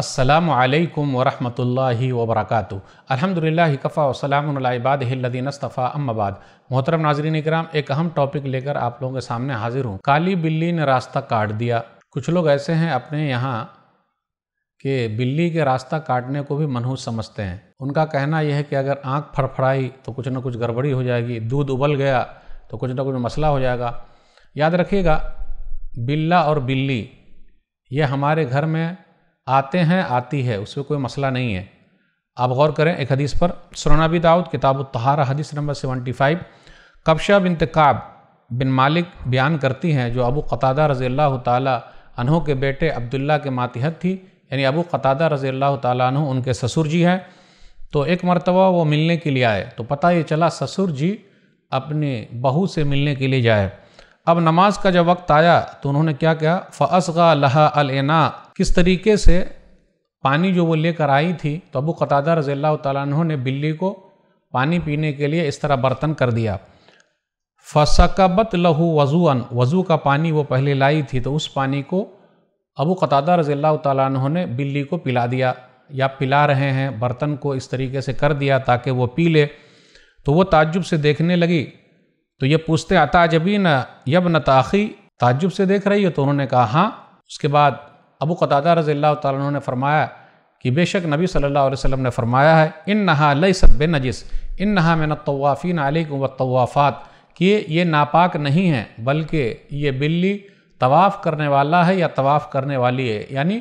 असलकम वरहमल वबरक अलहमदिल्ला कफ़ा वसलामबादीनस्तफ़ा अम्माबाद मोहतरम नाजरीन कराम एक अहम टॉपिक लेकर आप लोगों के सामने हाजिर हूँ काली बिल्ली ने रास्ता काट दिया कुछ लोग ऐसे हैं अपने यहाँ कि बिल्ली के रास्ता काटने को भी मनहूस समझते हैं उनका कहना यह है कि अगर आँख फड़फड़ाई तो कुछ ना कुछ गड़बड़ी हो जाएगी दूध उबल गया तो कुछ ना कुछ मसला हो जाएगा याद रखिएगा बिल्ला और बिल्ली ये हमारे घर में आते हैं आती है उसमें कोई मसला नहीं है आप गौर करें एक हदीस पर सुरनाबी दाऊद किताब तहारा हदीस नंबर सेवेंटी फाइव कबशा बिन तकाब बिन मालिक बयान करती हैं जो अबू कतादा रज़ी अल्लाह तहों के बेटे अब्दुल्ला के मातहत थी यानी अबू कतादा रज़ी अल्लाह तहों उनके ससुर जी हैं तो एक मरतबा वो मिलने के लिए आए तो पता ये चला ससुर जी अपने बहू से मिलने के लिए जाए अब नमाज का जब वक्त आया तो उन्होंने क्या किया फ़सगा लहा अलना किस तरीके से पानी जो वो लेकर आई थी तो अबू कतादा रज़ील्ला तु ने बिल्ली को पानी पीने के लिए इस तरह बर्तन कर दिया फसकबत लहू अन वजू का पानी वो पहले लाई थी तो उस पानी को अबू कतादा रज़ील्ला तु ने बिल्ली को पिला दिया या पिला रहे हैं बर्तन को इस तरीके से कर दिया ताकि वो पी ले तो वो ताजुब से देखने लगी तो ये पूछते जबी न यब न ताखी ताजुब से देख रही हो तो उन्होंने कहा हाँ उसके बाद अबू कतादा रज़ी अल्लाह ने फरमाया कि बेशक नबी सल्लल्लाहु अलैहि वसल्लम ने फरमाया है इन नहा लई सब नजिस इन नहा मैन तवाफ़ीन अलैकुम तवाफ़ात कि ये नापाक नहीं है बल्कि ये बिल्ली तवाफ़ करने वाला है या तवाफ़ करने वाली है यानी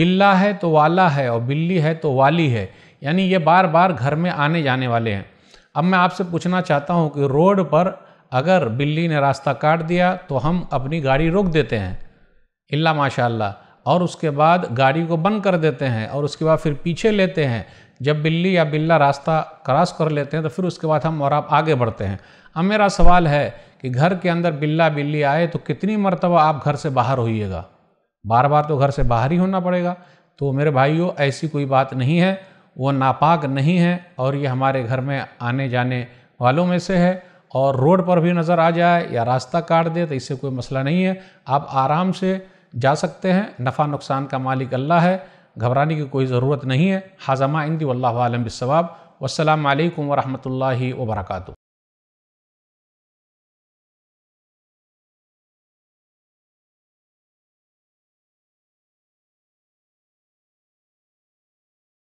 बिल्ला है तो वाला है और बिल्ली है तो वाली है यानी ये बार बार घर में आने जाने वाले हैं अब मैं आपसे पूछना चाहता हूँ कि रोड पर अगर बिल्ली ने रास्ता काट दिया तो हम अपनी गाड़ी रोक देते हैं इल्ला माशाल्लाह और उसके बाद गाड़ी को बंद कर देते हैं और उसके बाद फिर पीछे लेते हैं जब बिल्ली या बिल्ला रास्ता क्रॉस कर लेते हैं तो फिर उसके बाद हम और आप आगे बढ़ते हैं अब मेरा सवाल है कि घर के अंदर बिल्ला बिल्ली आए तो कितनी मरतबा आप घर से बाहर होइएगा बार बार तो घर से बाहर ही होना पड़ेगा तो मेरे भाइयों ऐसी कोई बात नहीं है वो नापाक नहीं है और ये हमारे घर में आने जाने वालों में से है और रोड पर भी नज़र आ जाए या रास्ता काट दे तो इससे कोई मसला नहीं है आप आराम से जा सकते हैं नफ़ा नुकसान का मालिक अल्लाह है घबराने की कोई ज़रूरत नहीं है हाजमा इंदी वल्लम बिसवाब वालकम वरहमल वर्का